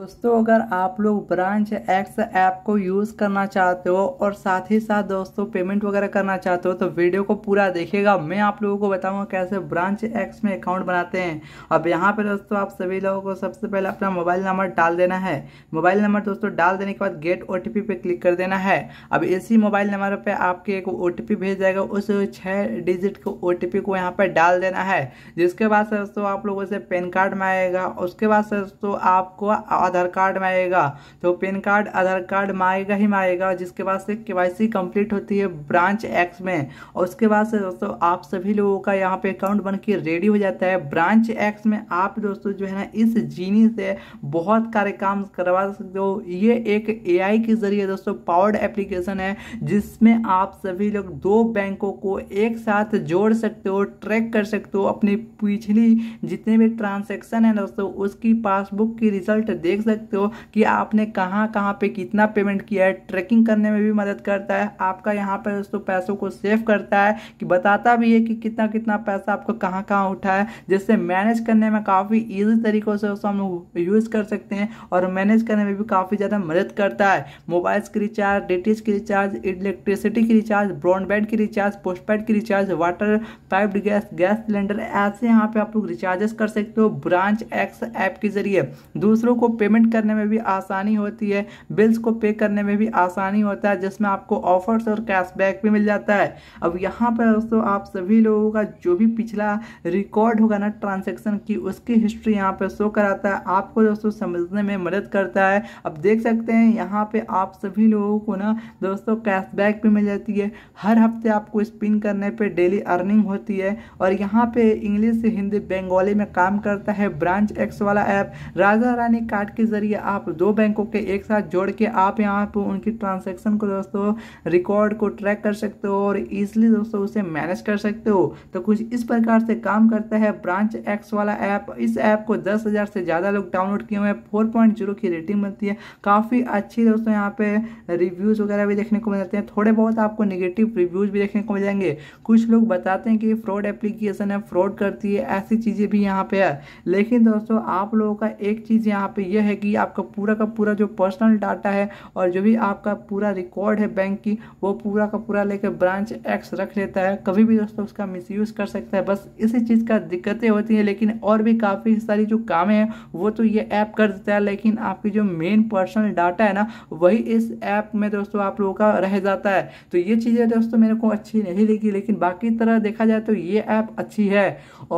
दोस्तों अगर आप लोग ब्रांच एक्स ऐप को यूज़ करना चाहते हो और साथ ही साथ दोस्तों पेमेंट वगैरह करना चाहते हो तो वीडियो को पूरा देखिएगा मैं आप लोगों को बताऊंगा कैसे ब्रांच एक्स में अकाउंट बनाते हैं अब यहाँ पे दोस्तों आप सभी लोगों को सबसे पहले अपना मोबाइल नंबर डाल देना है मोबाइल नंबर दोस्तों डाल देने के बाद गेट ओ टी पे क्लिक कर देना है अब इसी मोबाइल नंबर पर आपके एक ओ भेज जाएगा उस छः डिजिट के ओ को यहाँ पर डाल देना है जिसके बाद से दोस्तों आप लोगों से पैन कार्ड में आएगा उसके बाद से दोस्तों आपको आधार कार्ड में आएगा तो पेन कार्ड आधार कार्ड में आएगा ही माएगा जिसके बाद से के कंप्लीट होती है ब्रांच एक्स में और उसके बाद से दोस्तों आप सभी लोगों का यहाँ पे अकाउंट बन के रेडी हो जाता है ब्रांच एक्स में आप दोस्तों जो है ना इस जीनी से बहुत कार्य काम करवा सकते हो ये एक ए के जरिए दोस्तों पावर्ड एप्लीकेशन है जिसमें आप सभी लोग दो बैंकों को एक साथ जोड़ सकते हो ट्रैक कर सकते हो अपनी पिछली जितने भी ट्रांजेक्शन है दोस्तों उसकी पासबुक की रिजल्ट देख देख सकते हो कि आपने कहाँ कहाँ पे कितना पेमेंट किया है ट्रैकिंग करने में भी मदद करता है आपका यहाँ पर दोस्तों पैसों को सेव करता है कि बताता भी है कि कितना कितना पैसा आपको कहाँ कहाँ उठा है जिससे मैनेज करने में काफ़ी ईजी तरीक़ों से उसको हम लोग यूज़ कर सकते हैं और मैनेज करने में भी काफ़ी ज़्यादा मदद करता है मोबाइल्स की रिचार्ज डी की रिचार्ज इलेक्ट्रिसिटी की रिचार्ज ब्रॉडबैंड की रिचार्ज पोस्टपैड की recharge water pipe gas gas cylinder ऐसे यहाँ पे आप लोग रिचार्जेस कर सकते हो ब्रांच एक्स ऐप के जरिए दूसरों को पेमेंट करने में भी आसानी होती है बिल्स को पे करने में भी आसानी होता है जिसमें आपको ऑफर्स और कैशबैक भी मिल जाता है अब यहाँ पर दोस्तों आप सभी लोगों का जो भी पिछला रिकॉर्ड होगा ना ट्रांजेक्शन की उसकी हिस्ट्री यहाँ पर शो कराता है आपको दोस्तों समझने में मदद करता है अब देख सकते हैं यहाँ पर आप सभी लोगों को ना दोस्तों कैशबैक भी मिल जाती है हर हफ्ते आपको स्पिन करने पर डेली अर्निंग होती है और यहाँ पर इंग्लिश हिंदी बंगाली में काम करता है ब्रांच एक्स वाला ऐप राजा रानी कार्ड कार्ड के ज़रिए आप दो बैंकों के एक साथ जोड़ के आप यहाँ पर उनकी ट्रांजेक्शन को दोस्तों रिकॉर्ड को ट्रैक कर सकते हो और ईजिली दोस्तों उसे मैनेज कर सकते हो तो कुछ इस प्रकार से काम करता है ब्रांच एक्स वाला ऐप इस ऐप को दस हज़ार से ज़्यादा लोग डाउनलोड किए हुए हैं फोर पॉइंट जीरो की रेटिंग मिलती है काफ़ी अच्छी दोस्तों यहाँ पे रिव्यूज़ वगैरह भी देखने को मिलते हैं थोड़े बहुत आपको निगेटिव रिव्यूज़ भी देखने को मिल जाएंगे कुछ लोग बताते हैं कि फ्रॉड एप्लीकेशन है फ्रॉड करती है ऐसी चीज़ें भी यहाँ पे है लेकिन दोस्तों आप लोगों का एक चीज़ यहाँ पे ये यह है कि आपका पूरा का पूरा जो पर्सनल डाटा है और जो भी आपका पूरा रिकॉर्ड है बैंक की वो पूरा का पूरा लेकर ब्रांच एक्स रख लेता है कभी भी दोस्तों उसका मिसयूज़ कर सकता है बस इसी चीज़ का दिक्कतें होती हैं लेकिन और भी काफ़ी सारी जो कामें हैं वो तो ये ऐप कर देता है लेकिन आपकी जो मेन पर्सनल डाटा है ना वही इस ऐप में दोस्तों आप लोगों का रह जाता है तो ये चीज़ें दोस्तों मेरे को अच्छी नहीं लगी लेकिन बाकी तरह देखा जाए तो ये ऐप अच्छी है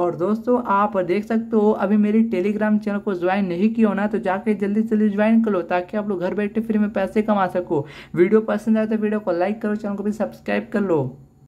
और दोस्तों आप देख सकते हो अभी मेरे टेलीग्राम चैनल को ज्वाइन नहीं किया होना तो जाके जल्दी जल्दी ज्वाइन कर लो ताकि आप लोग घर बैठे फ्री में पैसे कमा सको वीडियो पसंद आए तो वीडियो को लाइक करो चैनल को भी सब्सक्राइब कर लो